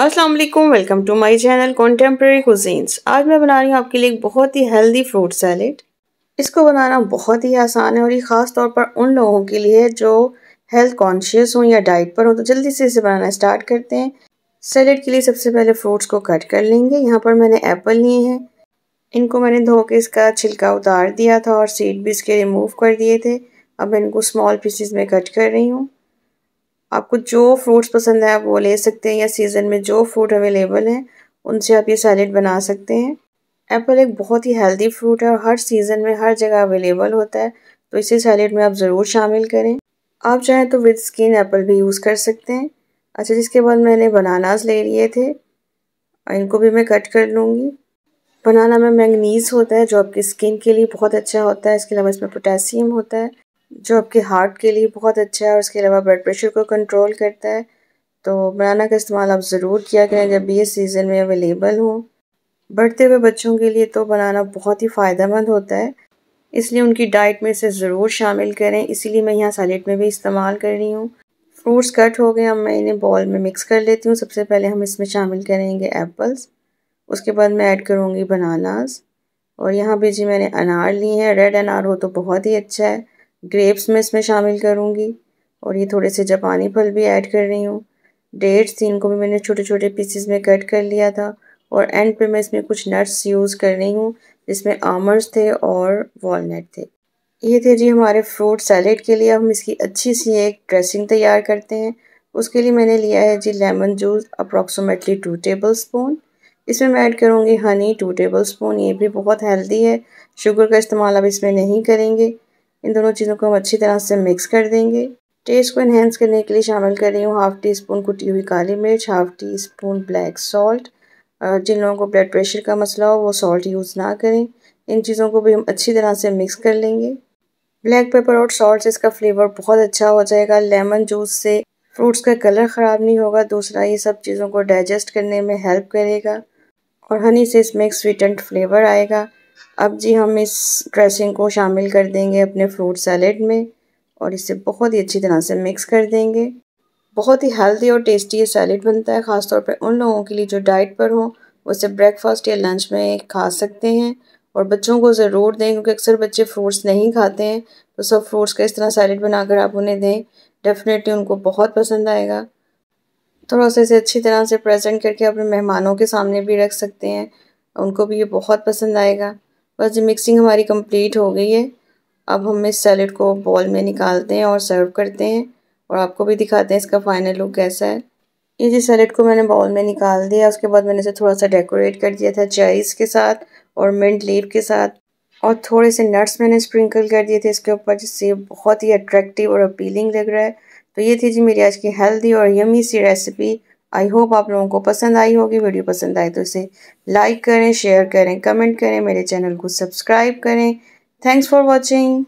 अस्सलाम वालेकुम welcome to my channel contemporary cuisines आज मैं बना रही हूँ आपके लिए एक बहुत ही हेल्दी फ्रूट सैलेड इसको बनाना बहुत ही आसान है और ये ख़ास तौर पर उन लोगों के लिए जो हेल्थ कॉन्शियस हों या डाइट पर हों तो जल्दी से इसे बनाना स्टार्ट करते हैं सैलेड के लिए सबसे पहले फ्रूट्स को कट कर लेंगे यहाँ पर मैंने एप्पल लिए हैं इनको मैंने धो के इसका छिलका उतार दिया था और सीड भी इसके रिमूव कर दिए थे अब मैं इनको स्मॉल पीसीज में कट कर रही हूँ आपको जो फ्रूट्स पसंद है आप वो ले सकते हैं या सीज़न में जो फ्रूट अवेलेबल हैं उनसे आप ये सैलड बना सकते हैं एप्पल एक बहुत ही हेल्दी फ्रूट है और हर सीज़न में हर जगह अवेलेबल होता है तो इसे सैलड में आप ज़रूर शामिल करें आप चाहें तो विद स्किन एप्पल भी यूज़ कर सकते हैं अच्छा जिसके बाद मैंने बनानाज ले लिए थे और इनको भी मैं कट कर लूँगी बनाना में मैंगनीज़ होता है जो आपकी स्किन के लिए बहुत अच्छा होता है इसके अलावा इसमें पोटेशियम होता है जो आपके हार्ट के लिए बहुत अच्छा है और उसके अलावा ब्लड प्रेशर को कंट्रोल करता है तो बनाना का इस्तेमाल आप ज़रूर किया करें जब भी ये सीज़न में अवेलेबल हो बढ़ते हुए बच्चों के लिए तो बनाना बहुत ही फ़ायदेमंद होता है इसलिए उनकी डाइट में इसे ज़रूर शामिल करें इसीलिए मैं यहाँ सैलेड में भी इस्तेमाल कर रही हूँ फ्रूट्स कट हो गए अब मैं इन्हें बॉल में मिक्स कर लेती हूँ सबसे पहले हम इसमें शामिल करेंगे एप्पल्स उसके बाद मैं ऐड करूँगी बनानास और यहाँ पे जी मैंने अनार लिए हैं रेड अनार हो तो बहुत ही अच्छा है ग्रेप्स मैं इसमें शामिल करूँगी और ये थोड़े से जापानी फल भी ऐड कर रही हूँ डेट्स इनको भी मैंने छोटे छोटे पीसेस में कट कर लिया था और एंड पे मैं इसमें कुछ नट्स यूज़ कर रही हूँ जिसमें आमर्स थे और वॉलट थे ये थे जी हमारे फ्रूट सैलेड के लिए हम इसकी अच्छी सी एक ड्रेसिंग तैयार करते हैं उसके लिए मैंने लिया है जी lemon juice approximately two tablespoon इसमें मैं ऐड करूँगी हनी टू टेबल स्पून ये भी बहुत हेल्दी है शुगर का इस्तेमाल अब इसमें नहीं करेंगे इन दोनों चीज़ों को हम अच्छी तरह से मिक्स कर देंगे टेस्ट को इन्हेंस करने के लिए शामिल कर रही हूँ हाफ़ टी स्पून कुटी हुई काली मिर्च half teaspoon black salt जिन लोगों को ब्लड प्रेशर का मसला हो वो सॉल्ट यूज़ ना करें इन चीज़ों को भी हम अच्छी तरह से मिक्स कर लेंगे ब्लैक पेपर और सॉल्ट से इसका फ्लेवर बहुत अच्छा हो जाएगा लेमन जूस से फ्रूट्स का कलर ख़राब नहीं होगा दूसरा ये सब चीज़ों को डाइजेस्ट करने में हेल्प करेगा और हनी से इसमें एक स्वीटेंट फ्लेवर आएगा अब जी हम इस ड्रेसिंग को शामिल कर देंगे अपने फ्रूट सैलेड में और इसे बहुत ही अच्छी तरह से मिक्स कर देंगे बहुत ही हेल्दी और टेस्टी ये सैलेड बनता है ख़ासतौर पर उन लोगों के लिए जो डाइट पर हो वो ब्रेकफास्ट या लंच में खा सकते हैं और बच्चों को ज़रूर दें क्योंकि अक्सर बच्चे फ्रूट्स नहीं खाते हैं तो सब फ्रूट्स का इस तरह सैलेड बनाकर आप उन्हें दें डेफ़िनेटली उनको बहुत पसंद आएगा थोड़ा सा इसे अच्छी तरह से प्रेजेंट करके अपने मेहमानों के सामने भी रख सकते हैं उनको भी ये बहुत पसंद आएगा बस ये मिक्सिंग हमारी कंप्लीट हो गई है अब हम इस सैलड को बॉल में निकालते हैं और सर्व करते हैं और आपको भी दिखाते हैं इसका फाइनल लुक कैसा है ये जी सैलड को मैंने बॉल में निकाल दिया उसके बाद मैंने इसे थोड़ा सा डेकोरेट कर दिया था चाइस के साथ और मिंट लीव के साथ और थोड़े से नट्स मैंने स्प्रिंकल कर दिए थे इसके ऊपर जिससे बहुत ही अट्रैक्टिव और अपीलिंग लग रहा है तो ये थी जी मेरी आज की हेल्दी और यमी सी रेसिपी आई होप आप लोगों को पसंद आई होगी वीडियो पसंद आए तो इसे लाइक करें शेयर करें कमेंट करें मेरे चैनल को सब्सक्राइब करें थैंक्स फॉर वॉचिंग